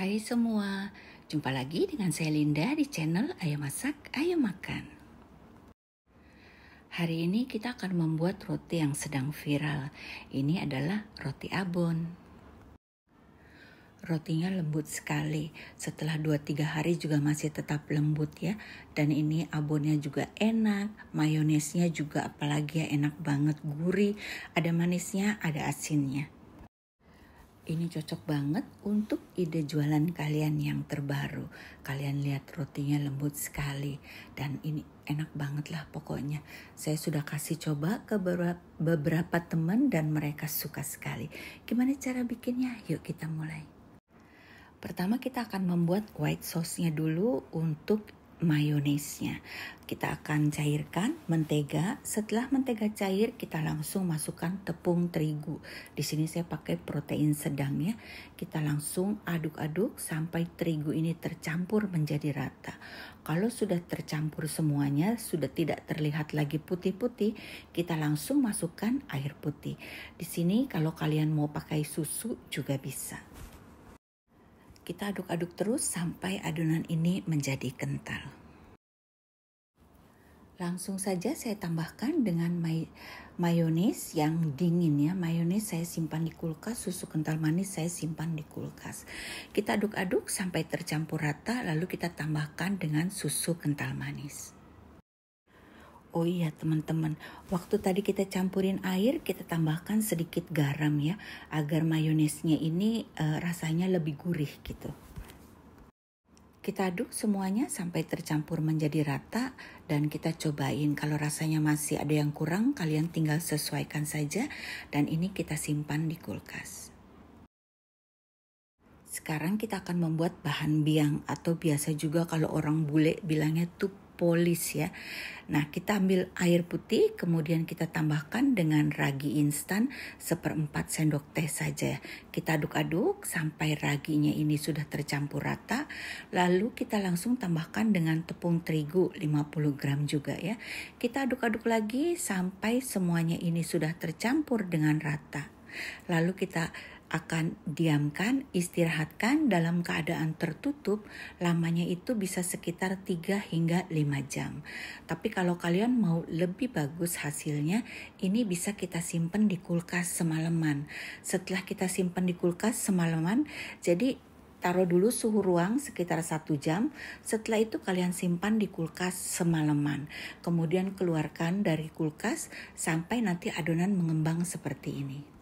Hai semua, jumpa lagi dengan saya Linda di channel Ayo Masak, Ayo Makan. Hari ini kita akan membuat roti yang sedang viral. Ini adalah roti abon. Rotinya lembut sekali. Setelah 2-3 hari juga masih tetap lembut ya. Dan ini abonnya juga enak, mayonesnya juga apalagi ya enak banget, gurih, ada manisnya, ada asinnya. Ini cocok banget untuk ide jualan kalian yang terbaru. Kalian lihat rotinya lembut sekali dan ini enak banget lah pokoknya. Saya sudah kasih coba ke beberapa teman dan mereka suka sekali. Gimana cara bikinnya? Yuk kita mulai. Pertama kita akan membuat white sauce-nya dulu untuk mayonesnya. Kita akan cairkan mentega. Setelah mentega cair, kita langsung masukkan tepung terigu. Di sini saya pakai protein sedang ya. Kita langsung aduk-aduk sampai terigu ini tercampur menjadi rata. Kalau sudah tercampur semuanya, sudah tidak terlihat lagi putih-putih, kita langsung masukkan air putih. Di sini kalau kalian mau pakai susu juga bisa. Kita aduk-aduk terus sampai adonan ini menjadi kental. Langsung saja saya tambahkan dengan may mayones yang dingin ya. Mayonis saya simpan di kulkas, susu kental manis saya simpan di kulkas. Kita aduk-aduk sampai tercampur rata lalu kita tambahkan dengan susu kental manis. Oh iya teman-teman, waktu tadi kita campurin air kita tambahkan sedikit garam ya agar mayonesnya ini uh, rasanya lebih gurih gitu. Kita aduk semuanya sampai tercampur menjadi rata dan kita cobain kalau rasanya masih ada yang kurang kalian tinggal sesuaikan saja dan ini kita simpan di kulkas. Sekarang kita akan membuat bahan biang atau biasa juga kalau orang bule bilangnya tup polis ya. Nah, kita ambil air putih kemudian kita tambahkan dengan ragi instan seperempat sendok teh saja. Ya. Kita aduk-aduk sampai raginya ini sudah tercampur rata. Lalu kita langsung tambahkan dengan tepung terigu 50 gram juga ya. Kita aduk-aduk lagi sampai semuanya ini sudah tercampur dengan rata. Lalu kita akan diamkan, istirahatkan dalam keadaan tertutup, lamanya itu bisa sekitar 3 hingga 5 jam. Tapi kalau kalian mau lebih bagus hasilnya, ini bisa kita simpan di kulkas semalaman. Setelah kita simpan di kulkas semalaman, jadi taruh dulu suhu ruang sekitar satu jam. Setelah itu kalian simpan di kulkas semalaman. Kemudian keluarkan dari kulkas sampai nanti adonan mengembang seperti ini.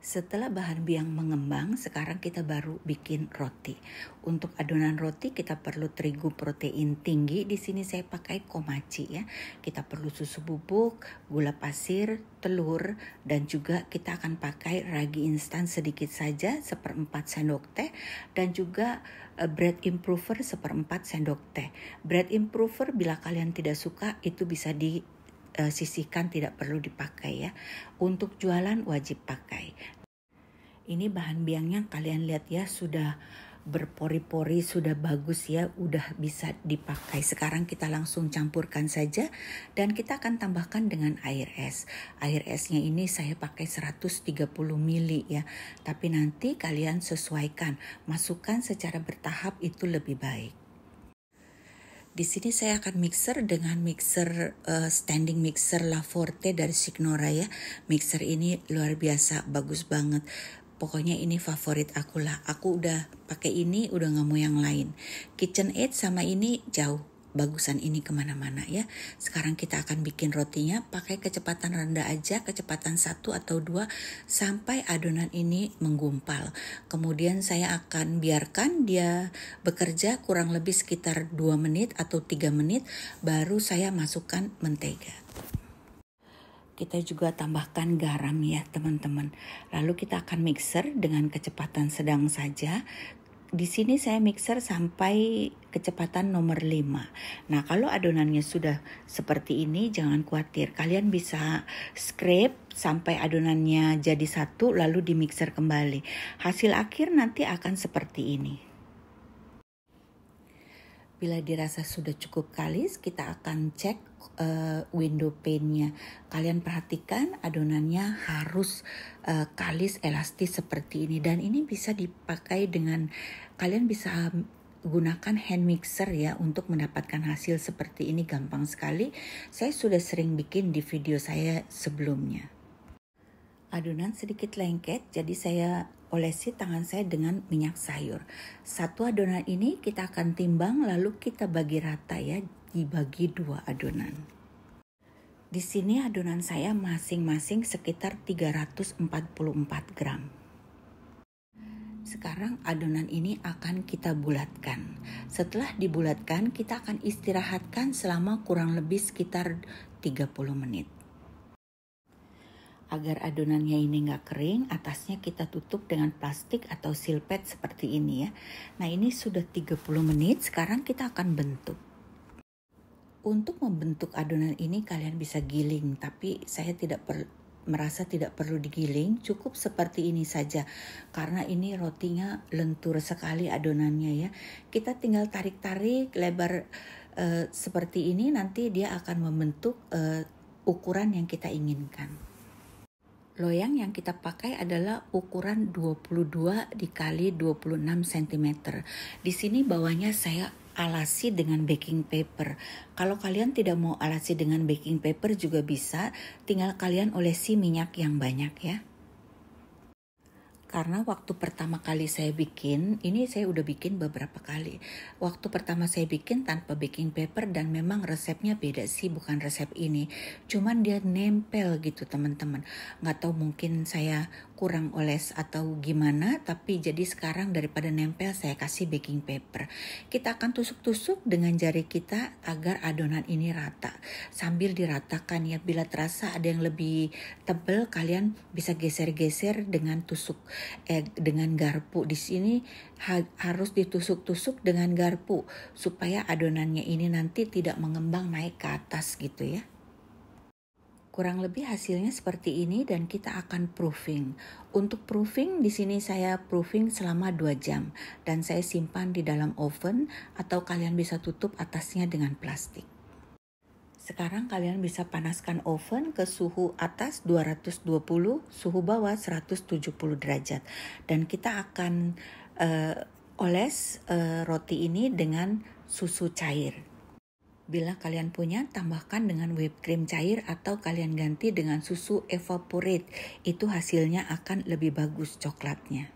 Setelah bahan biang mengembang, sekarang kita baru bikin roti. Untuk adonan roti kita perlu terigu protein tinggi. Di sini saya pakai komaci ya. Kita perlu susu bubuk, gula pasir, telur, dan juga kita akan pakai ragi instan sedikit saja, seperempat sendok teh, dan juga eh, bread improver seperempat sendok teh. Bread improver bila kalian tidak suka itu bisa di e, sisihkan tidak perlu dipakai ya. Untuk jualan wajib pakai. Ini bahan biangnya kalian lihat ya sudah berpori-pori sudah bagus ya, udah bisa dipakai. Sekarang kita langsung campurkan saja dan kita akan tambahkan dengan air es. Air esnya ini saya pakai 130 ml ya. Tapi nanti kalian sesuaikan, masukkan secara bertahap itu lebih baik. Di sini saya akan mixer dengan mixer uh, standing mixer La Forte dari Signora ya. Mixer ini luar biasa, bagus banget. Pokoknya ini favorit aku lah. Aku udah pakai ini, udah nggak mau yang lain. KitchenAid sama ini jauh bagusan ini kemana-mana ya. Sekarang kita akan bikin rotinya pakai kecepatan rendah aja, kecepatan satu atau dua sampai adonan ini menggumpal. Kemudian saya akan biarkan dia bekerja kurang lebih sekitar 2 menit atau tiga menit baru saya masukkan mentega kita juga tambahkan garam ya teman-teman. Lalu kita akan mixer dengan kecepatan sedang saja di sini saya mixer sampai kecepatan nomor 5. Nah, kalau adonannya sudah seperti ini jangan khawatir. Kalian bisa scrape sampai adonannya jadi satu lalu dimixer kembali. Hasil akhir nanti akan seperti ini. Bila dirasa sudah cukup kalis, kita akan cek uh, window pane-nya. Kalian perhatikan adonannya harus uh, kalis elastis seperti ini dan ini bisa dipakai dengan kalian bisa hmm, gunakan hand mixer ya untuk mendapatkan hasil seperti ini gampang sekali. Saya sudah sering bikin di video saya sebelumnya. Adonan sedikit lengket jadi saya olesi tangan saya dengan minyak sayur. Satu adonan ini kita akan timbang lalu kita bagi rata ya, dibagi dua adonan. Di sini adonan saya masing-masing sekitar 344 gram. Sekarang adonan ini akan kita bulatkan. Setelah dibulatkan, kita akan istirahatkan selama kurang lebih sekitar 30 menit. Agar adonannya ini nggak kering, atasnya kita tutup dengan plastik atau silpet seperti ini ya. Nah ini sudah 30 menit, sekarang kita akan bentuk. Untuk membentuk adonan ini kalian bisa giling, tapi saya tidak per, merasa tidak perlu digiling, cukup seperti ini saja. Karena ini rotinya lentur sekali adonannya ya. Kita tinggal tarik-tarik lebar eh, seperti ini nanti dia akan membentuk eh, ukuran yang kita inginkan. Loyang yang kita pakai adalah ukuran 22 dikali 26 cm. Di sini bawahnya saya alasi dengan baking paper. Kalau kalian tidak mau alasi dengan baking paper juga bisa, tinggal kalian olesi minyak yang banyak ya karena waktu pertama kali saya bikin, ini saya udah bikin beberapa kali. Waktu pertama saya bikin tanpa baking paper dan memang resepnya beda sih, bukan resep ini. Cuman dia nempel gitu teman-teman. Nggak tahu mungkin saya kurang oles atau gimana, tapi jadi sekarang daripada nempel saya kasih baking paper. Kita akan tusuk-tusuk dengan jari kita agar adonan ini rata. Sambil diratakan ya, bila terasa ada yang lebih tebal kalian bisa geser-geser dengan tusuk eh, dengan garpu. Di sini ha harus ditusuk-tusuk dengan garpu supaya adonannya ini nanti tidak mengembang naik ke atas gitu ya. Kurang lebih hasilnya seperti ini dan kita akan proofing. Untuk proofing di sini saya proofing selama 2 jam dan saya simpan di dalam oven atau kalian bisa tutup atasnya dengan plastik. Sekarang kalian bisa panaskan oven ke suhu atas 220, suhu bawah 170 derajat. Dan kita akan uh, oles uh, roti ini dengan susu cair. Bila kalian punya, tambahkan dengan whipped cream cair atau kalian ganti dengan susu evaporate. Itu hasilnya akan lebih bagus coklatnya.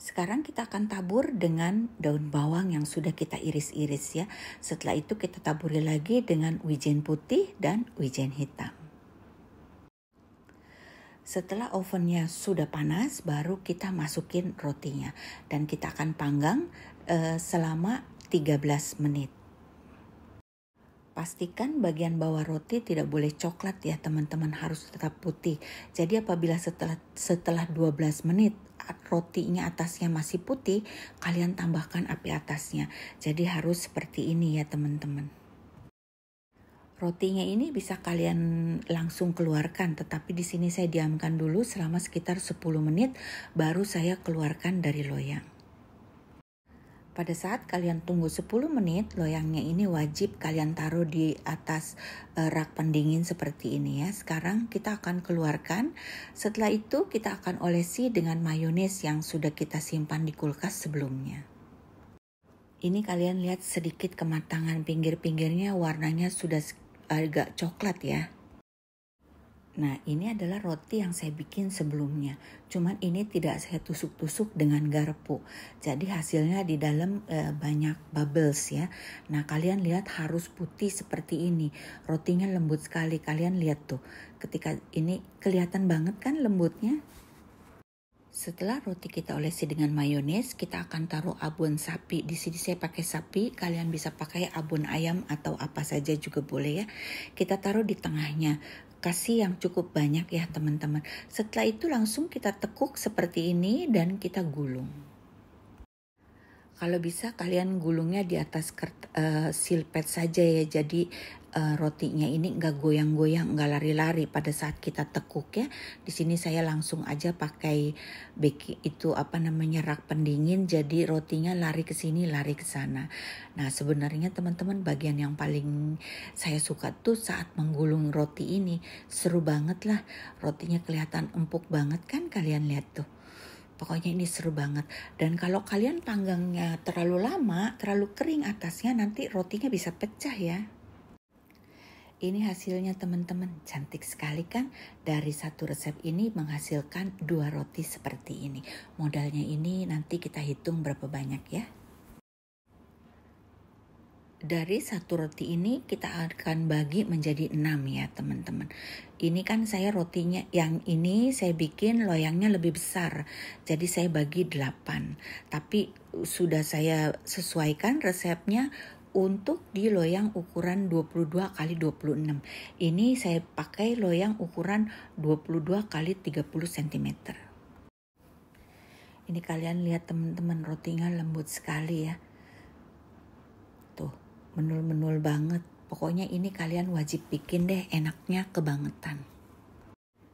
Sekarang kita akan tabur dengan daun bawang yang sudah kita iris-iris ya. Setelah itu kita taburi lagi dengan wijen putih dan wijen hitam. Setelah ovennya sudah panas, baru kita masukin rotinya. Dan kita akan panggang uh, selama 13 menit. Pastikan bagian bawah roti tidak boleh coklat ya teman-teman harus tetap putih. Jadi apabila setelah setelah 12 menit rotinya atasnya masih putih, kalian tambahkan api atasnya. Jadi harus seperti ini ya teman-teman. Rotinya ini bisa kalian langsung keluarkan, tetapi di sini saya diamkan dulu selama sekitar 10 menit baru saya keluarkan dari loyang. Pada saat kalian tunggu 10 menit, loyangnya ini wajib kalian taruh di atas e, rak pendingin seperti ini ya. Sekarang kita akan keluarkan. Setelah itu kita akan olesi dengan mayones yang sudah kita simpan di kulkas sebelumnya. Ini kalian lihat sedikit kematangan pinggir-pinggirnya warnanya sudah agak coklat ya. Nah, ini adalah roti yang saya bikin sebelumnya. Cuman ini tidak saya tusuk-tusuk dengan garpu. Jadi hasilnya di dalam e, banyak bubbles ya. Nah, kalian lihat harus putih seperti ini. Rotinya lembut sekali. Kalian lihat tuh. Ketika ini kelihatan banget kan lembutnya? Setelah roti kita olesi dengan mayones, kita akan taruh abon sapi. Di sini saya pakai sapi, kalian bisa pakai abon ayam atau apa saja juga boleh ya. Kita taruh di tengahnya kasih yang cukup banyak ya teman-teman. Setelah itu langsung kita tekuk seperti ini dan kita gulung. Kalau bisa kalian gulungnya di atas uh, silpet saja ya. Jadi uh, rotinya ini nggak goyang-goyang, nggak lari-lari pada saat kita tekuk ya. Di sini saya langsung aja pakai baking itu apa namanya rak pendingin, jadi rotinya lari ke sini, lari ke sana. Nah sebenarnya teman-teman bagian yang paling saya suka tuh saat menggulung roti ini seru banget lah, rotinya kelihatan empuk banget kan kalian lihat tuh. Pokoknya ini seru banget. Dan kalau kalian panggangnya terlalu lama, terlalu kering atasnya, nanti rotinya bisa pecah ya. Ini hasilnya teman-teman, cantik sekali kan? Dari satu resep ini menghasilkan dua roti seperti ini. Modalnya ini nanti kita hitung berapa banyak ya. Dari satu roti ini kita akan bagi menjadi enam ya teman-teman. Ini kan saya rotinya yang ini saya bikin loyangnya lebih besar. Jadi saya bagi delapan. Tapi sudah saya sesuaikan resepnya untuk di loyang ukuran 22 kali 26. Ini saya pakai loyang ukuran 22 kali 30 cm. Ini kalian lihat teman-teman rotinya lembut sekali ya. Tuh, menul-menul banget. Pokoknya ini kalian wajib bikin deh, enaknya kebangetan.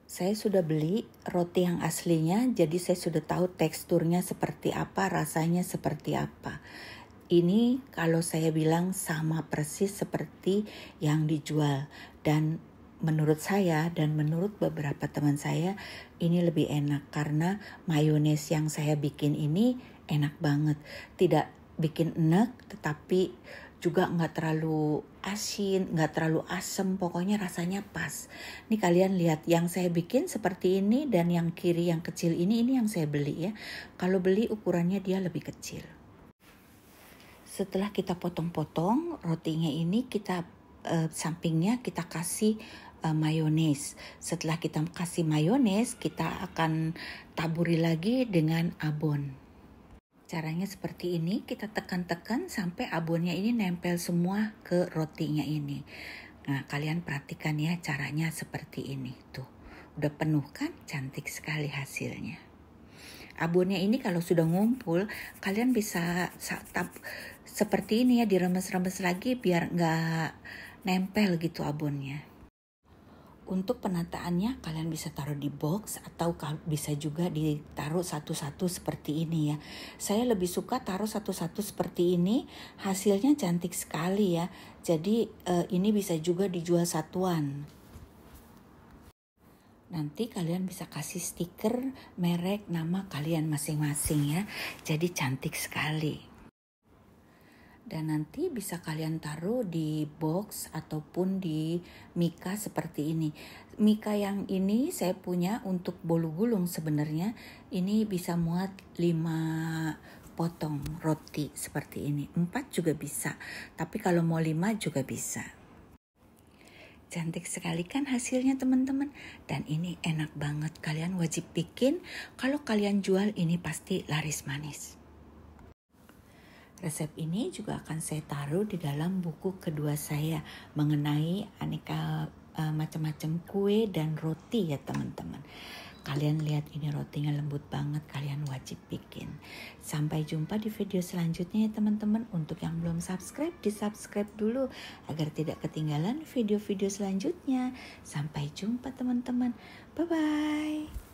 Saya sudah beli roti yang aslinya, jadi saya sudah tahu teksturnya seperti apa, rasanya seperti apa. Ini kalau saya bilang sama persis seperti yang dijual dan menurut saya dan menurut beberapa teman saya ini lebih enak karena mayones yang saya bikin ini enak banget. Tidak bikin enak tetapi juga nggak terlalu asin, nggak terlalu asem, pokoknya rasanya pas. Ini kalian lihat yang saya bikin seperti ini dan yang kiri yang kecil ini ini yang saya beli ya. Kalau beli ukurannya dia lebih kecil. Setelah kita potong-potong rotinya ini kita uh, sampingnya kita kasih uh, mayones. Setelah kita kasih mayones, kita akan taburi lagi dengan abon. Caranya seperti ini, kita tekan-tekan sampai abonnya ini nempel semua ke rotinya ini. Nah, kalian perhatikan ya caranya seperti ini tuh. Udah penuh kan? Cantik sekali hasilnya. Abonnya ini kalau sudah ngumpul, kalian bisa seperti ini ya diremes-remes lagi biar nggak nempel gitu abonnya. Untuk penataannya kalian bisa taruh di box atau bisa juga ditaruh satu-satu seperti ini ya. Saya lebih suka taruh satu-satu seperti ini, hasilnya cantik sekali ya. Jadi eh, ini bisa juga dijual satuan. Nanti kalian bisa kasih stiker merek nama kalian masing-masing ya. Jadi cantik sekali dan nanti bisa kalian taruh di box ataupun di mika seperti ini. Mika yang ini saya punya untuk bolu gulung sebenarnya ini bisa muat 5 potong roti seperti ini. 4 juga bisa, tapi kalau mau 5 juga bisa. Cantik sekali kan hasilnya teman-teman Dan ini enak banget kalian wajib bikin Kalau kalian jual ini pasti laris manis Resep ini juga akan saya taruh di dalam buku kedua saya mengenai aneka uh, macam-macam kue dan roti ya teman-teman. Kalian lihat ini rotinya lembut banget, kalian wajib bikin. Sampai jumpa di video selanjutnya ya teman-teman. Untuk yang belum subscribe, di-subscribe dulu agar tidak ketinggalan video-video selanjutnya. Sampai jumpa teman-teman. Bye-bye.